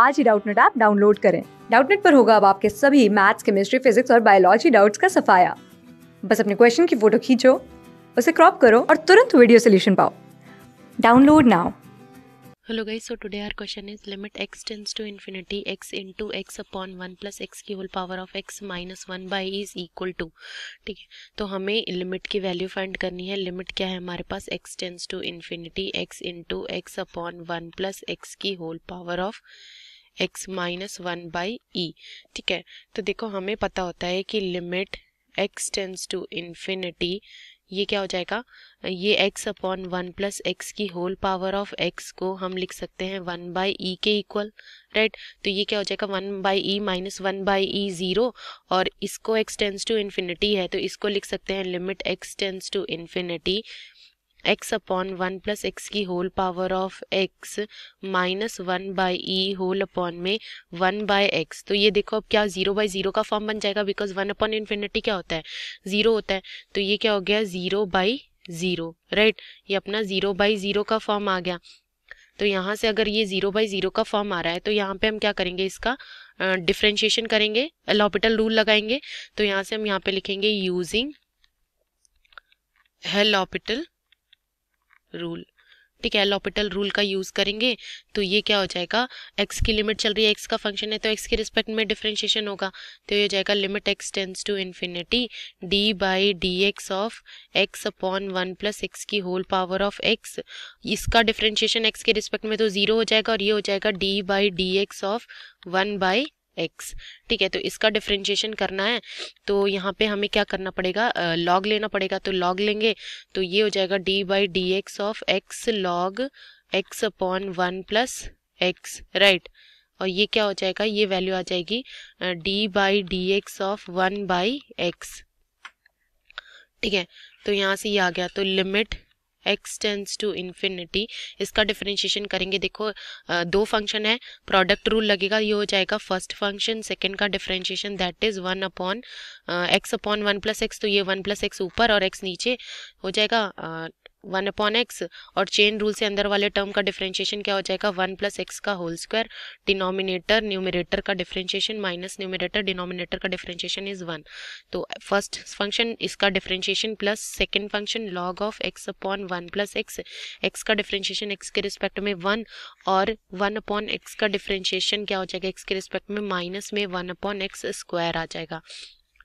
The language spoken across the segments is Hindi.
आज ही डाउटनेट ऐप डाउनलोड करें डाउटनेट पर होगा अब आपके सभी मैथ्स केमिस्ट्री फिजिक्स और बायोलॉजी डाउट्स का सफाया बस अपने क्वेश्चन की फोटो खींचो उसे क्रॉप करो और तुरंत वीडियो सोल्यूशन पाओ download now hello guys so today our question is limit x tends to infinity x into x upon 1 plus x की whole power of x minus one by is equal to ठीक है तो हमें लिमिट की वैल्यू फाइंड करनी है लिमिट क्या है हमारे पास x tends to infinity x into x upon 1 plus x की whole power of x minus one by e ठीक है तो देखो हमें पता होता है कि limit x tends to infinity ये क्या हो जाएगा ये x upon one plus x की होल पावर ऑफ x को हम लिख सकते हैं वन बाई ई के इक्वल राइट तो ये क्या हो जाएगा one by e minus one by e zero और इसको x टेंस टू इन्फिनिटी है तो इसको लिख सकते हैं limit x tends to infinity x upon one plus x की whole power of x minus one by e whole upon में वन बाय एक्स तो ये देखो अब क्या जीरो बाई जीरो का फॉर्म बन जाएगा बिकॉज वन अपॉन इन्फिनिटी क्या होता है जीरो होता है तो ये क्या हो गया जीरो बाई जीरो राइट ये अपना जीरो बाई जीरो का फॉर्म आ गया तो यहाँ से अगर ये जीरो बाई जीरो का फॉर्म आ रहा है तो यहाँ पे हम क्या करेंगे इसका डिफ्रेंशिएशन uh, करेंगे लॉपिटल रूल लगाएंगे तो यहाँ से हम यहाँ पे लिखेंगे यूजिंग हेल ऑपिटल रूल ठीक है लॉपिटल रूल का यूज़ करेंगे तो ये क्या हो जाएगा एक्स की लिमिट चल रही है एक्स का फंक्शन है तो एक्स के रिस्पेक्ट में डिफ्रेंशिएशन होगा तो ये हो जाएगा limit x tends to infinity d by d x of x upon one plus x की होल पावर ऑफ एक्स इसका डिफ्रेंशिएशन एक्स के रिस्पेक्ट में तो ज़ीरो हो जाएगा और ये हो जाएगा d by d x of one by x ठीक है तो इसका डिफ्रेंशिएशन करना है तो यहाँ पे हमें क्या करना पड़ेगा लॉग लेना पड़ेगा तो लॉग लेंगे तो ये हो जाएगा d by d x of x log x upon one plus x right और ये क्या हो जाएगा ये वैल्यू आ जाएगी d by d x of one by x ठीक है तो यहाँ से ये आ गया तो limit x tends to infinity इसका डिफ्रेंशिएशन करेंगे देखो दो फंक्शन है प्रोडक्ट रूल लगेगा ये हो जाएगा फर्स्ट फंक्शन सेकेंड का differentiation that is one upon x upon one plus x तो ये वन प्लस एक्स ऊपर और एक्स नीचे हो जाएगा वन अपॉन एक्स और चेन रूल से अंदर वाले टर्म का डिफ्रेंशिएशन क्या हो जाएगा वन प्लस एक्स का होल स्क्वायर डिनोमिनेटर न्यूमिनेटर का डिफ्रेंशिएशन माइनस न्यूमिनेटर डिनोमिनेटर का डिफ्रेंशिएशन इज वन तो फर्स्ट फंक्शन इसका differentiation plus second function log of x upon one plus x x का डिफ्रेंशिएशन एक्स के रिस्पेक्ट में वन और वन अपॉन एक्स का डिफ्रेंशिएशन क्या हो जाएगा एक्स के रिस्पेक्ट में माइनस में वन अपॉन एक्स स्क्वायर आ जाएगा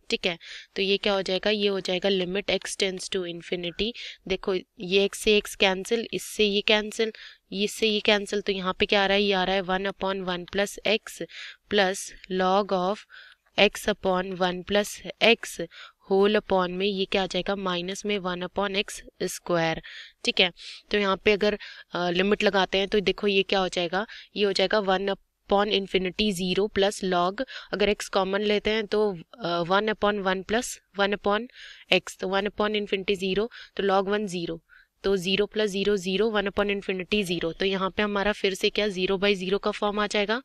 ठीक है तो ये क्या हो जाएगा ये हो जाएगा limit x tends to infinity देखो ये एक से एक्स कैंसिल इससे ये कैंसिल इससे ये कैंसिल तो यहाँ पे क्या आ रहा है ये आ रहा है one upon one plus x plus log of x upon one plus x whole upon में ये क्या आ जाएगा माइनस में वन अपॉन एक्स स्क्वायर ठीक है तो यहाँ पे अगर लिमिट लगाते हैं तो देखो ये क्या हो जाएगा ये हो जाएगा one up upon infinity zero plus log अगर एक्स कॉमन लेते हैं तो one upon one plus one upon x तो वन अपॉन इन्फिनिटी ज़ीरो तो लॉग वन ज़ीरो तो zero plus zero zero one upon infinity zero तो यहाँ पे हमारा फिर से क्या ज़ीरो बाई ज़ीरो का फॉर्म आ जाएगा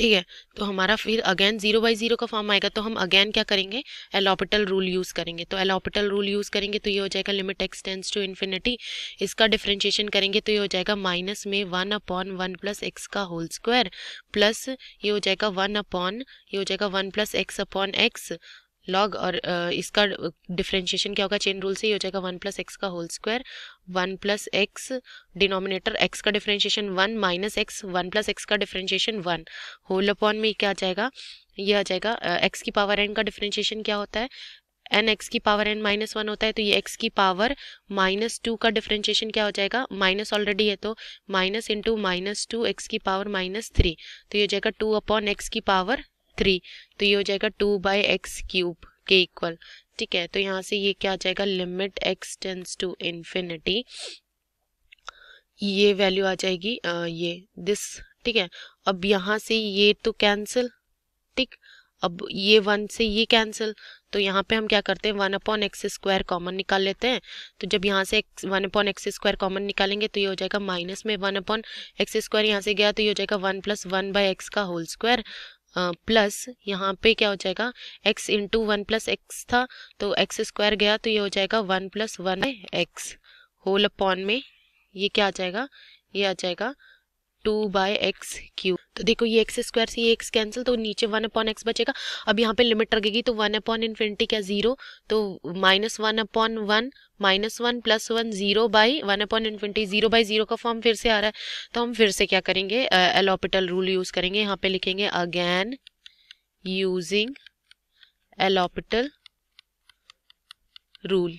ठीक है तो हमारा फिर अगेन जीरो बाई जीरो का फॉर्म आएगा तो हम अगेन क्या करेंगे एलोपिटल रूल यूज़ करेंगे तो एलोपिटल रूल यूज़ करेंगे तो ये हो जाएगा limit x tends to infinity इसका डिफ्रेंशिएशन करेंगे तो ये हो जाएगा माइनस में one upon one plus x का होल स्क्वायर प्लस ये हो जाएगा वन अपॉन ये हो जाएगा one plus x upon x log और uh, इसका डिफ्रेंशिएशन uh, क्या होगा चेन रूल से ही हो जाएगा वन प्लस एक्स का whole square one plus x denominator x का differentiation one minus x one plus x का डिफ्रेंशिएशन वन होल अपॉन में क्या आ जाएगा ये आ जाएगा एक्स uh, की पावर एन का डिफ्रेंशिएशन क्या होता है एन एक्स की पावर एन माइनस वन होता है तो ये एक्स की पावर माइनस टू का डिफ्रेंशिएशन क्या हो जाएगा माइनस ऑलरेडी है तो minus into minus two x की पावर माइनस थ्री तो ये हो जाएगा टू अपॉन एक्स की पावर थ्री तो ये हो जाएगा टू बाई एक्स क्यूब के इक्वल ठीक है तो यहाँ से ये क्या आ जाएगा limit x tends to infinity ये वैल्यू आ जाएगी आ, ये दिस ठीक है अब यहाँ से ये तो कैंसिल ठीक अब ये वन से ये कैंसिल तो यहाँ पे हम क्या करते हैं one upon x square common निकाल लेते हैं तो जब यहाँ से one upon x square common निकालेंगे तो ये हो जाएगा माइनस में वन अपॉन एक्स स्क्वायर यहाँ से गया तो ये हो जाएगा one plus one by x का होल स्क्वायर प्लस यहाँ पे क्या हो जाएगा x into one plus x था तो एक्स स्क्वायर गया तो ये हो जाएगा one plus one x whole upon में ये क्या आ जाएगा ये आ जाएगा टू बाई एक्स क्यू तो देखो ये एक्स स्क्वायर से ये एक्स कैंसिल तो नीचे वन अपॉन एक्स बचेगा अब यहाँ पे लिमिट लगेगी तो वन अपॉन इन्फिनिटी क्या जीरो तो minus one upon one minus one plus one zero by one upon infinity zero by zero का फॉर्म फिर से आ रहा है तो हम फिर से क्या करेंगे एलोपिटल रूल यूज करेंगे यहाँ पे लिखेंगे अगैन यूजिंग एलोपिटल रूल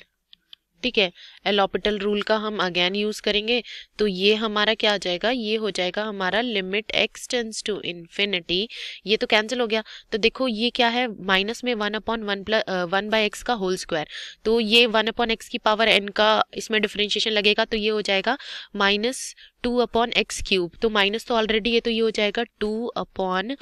ठीक है एलोपिटल रूल का हम अगेन यूज करेंगे तो ये हमारा क्या आ जाएगा ये हो जाएगा हमारा limit x tends to infinity ये तो कैंसिल हो गया तो देखो ये क्या है माइनस में one upon one plus one by x का होल स्क्वायर तो ये वन अपॉन एक्स की पावर एन का इसमें डिफ्रेंशिएशन लगेगा तो ये हो जाएगा minus two upon x cube तो माइनस तो ऑलरेडी है तो ये हो जाएगा two upon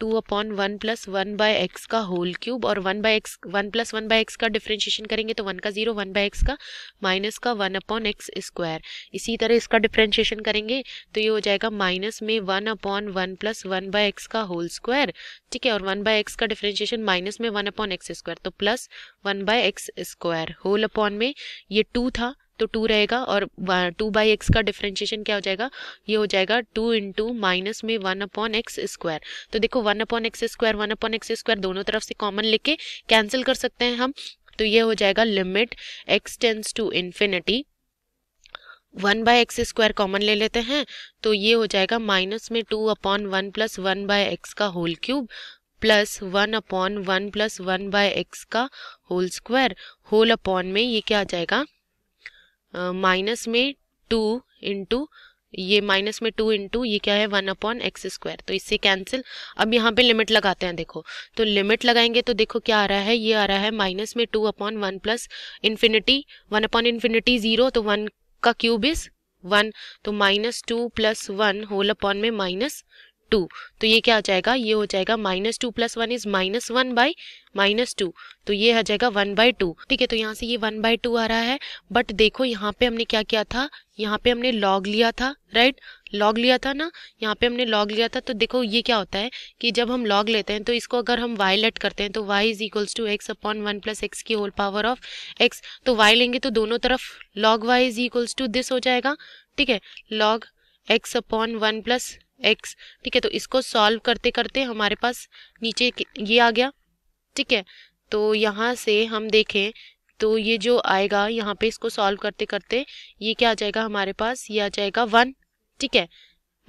two upon one plus one by x का होल क्यूब और one by x one plus one by x का डिफ्रेंशिएशन करेंगे तो वन का जीरो वन बाय एक्स का माइनस का वन अपॉन एक्स स्क्वायर इसी तरह इसका डिफ्रेंशिएशन करेंगे तो ये हो जाएगा माइनस में one upon one plus one by x का होल स्क्वायर ठीक है और वन बाय एक्स का डिफ्रेंशिएशन माइनस में वन अपॉन एक्स स्क्वायर तो plus one by x square whole upon में ये टू था तो टू रहेगा और टू बाई एक्स का डिफ्रेंशिएशन क्या हो जाएगा ये हो जाएगा टू इंटू माइनस में वन अपॉन एक्स स्क्वायर तो देखो one upon x square one upon x square दोनों तरफ से कॉमन लेके कैंसिल कर सकते हैं हम तो ये हो जाएगा limit x tends to infinity one by x square common ले लेते हैं तो ये हो जाएगा माइनस में two upon one plus one by x का whole cube plus one upon one plus one by x का होल स्क्वायर होल अपॉन में ये क्या आ जाएगा माइनस में टू इंटू ये माइनस में टू इंटू ये क्या है वन अपॉन एक्स स्क्वायर तो इससे कैंसिल अब यहाँ पे लिमिट लगाते हैं देखो तो लिमिट लगाएंगे तो देखो क्या आ रहा है ये आ रहा है माइनस में two upon one plus infinity one upon infinity zero तो वन का क्यूब इज वन तो minus two plus one whole upon में माइनस टू तो ये क्या हो जाएगा ये हो जाएगा minus two plus one is minus one by minus two तो ये आ जाएगा वन बाई टू ठीक है तो यहाँ से ये वन बाई टू आ रहा है बट देखो यहाँ पे हमने क्या किया था यहाँ पे हमने लॉग लिया था राइट लॉग लिया था ना यहाँ पे हमने लॉग लिया था तो देखो ये क्या होता है कि जब हम लॉग लेते हैं तो इसको अगर हम वाई लेट करते हैं तो y is equals to x upon one plus x की होल पावर ऑफ एक्स तो वाई लेंगे तो दोनों तरफ log y is equals to this हो जाएगा ठीक है log x upon one plus x ठीक है तो इसको सॉल्व करते करते हमारे पास नीचे ये आ गया ठीक है तो यहाँ से हम देखें तो ये जो आएगा यहाँ पे इसको सॉल्व करते करते ये क्या आ जाएगा हमारे पास ये आ जाएगा वन ठीक है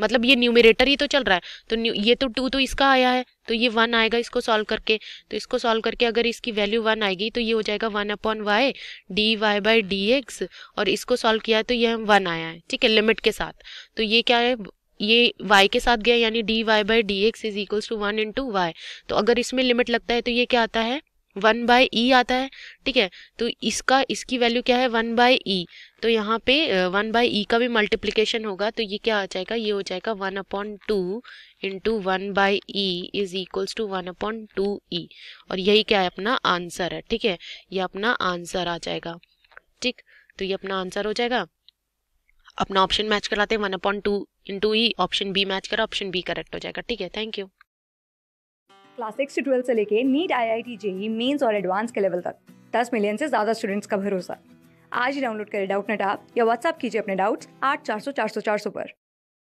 मतलब ये न्यूमिरेटर ही तो चल रहा है तो ये तो टू तो इसका आया है तो ये वन आएगा इसको सॉल्व करके तो इसको सॉल्व करके अगर इसकी वैल्यू वन आएगी तो ये हो जाएगा one upon y d y by d x और इसको सॉल्व किया है तो ये वन आया है ठीक है लिमिट के साथ तो ये क्या है ये y के साथ गया यानी d y by d x is equal to one in two y तो अगर इसमें लिमिट लगता है तो ये क्या आता है वन बाय ई आता है ठीक है तो इसका इसकी वैल्यू क्या है वन बाय ई तो यहाँ पे वन बाय ई का भी मल्टीप्लीकेशन होगा तो ये क्या आ जाएगा ये हो जाएगा one upon two into one by e is equals to one upon two e और यही क्या है अपना आंसर है ठीक है ये अपना आंसर आ जाएगा ठीक तो ये अपना आंसर हो जाएगा अपना ऑप्शन मैच कराते हैं one upon two into e option B match करा ऑप्शन बी करेक्ट हो जाएगा ठीक है थैंक यू क्लास सिक्स से ट्वेल्थ से लेके NEET I I T JEE mains और एडवांस के लेवल तक दस मिलियन से ज़्यादा स्टूडेंट्स का भरोसा आज ही डाउनलोड करें डाउट नेट आप या व्हाट्सअप कीजिए अपने डाउट्स आठ चार सौ चार सौ चार सौ पर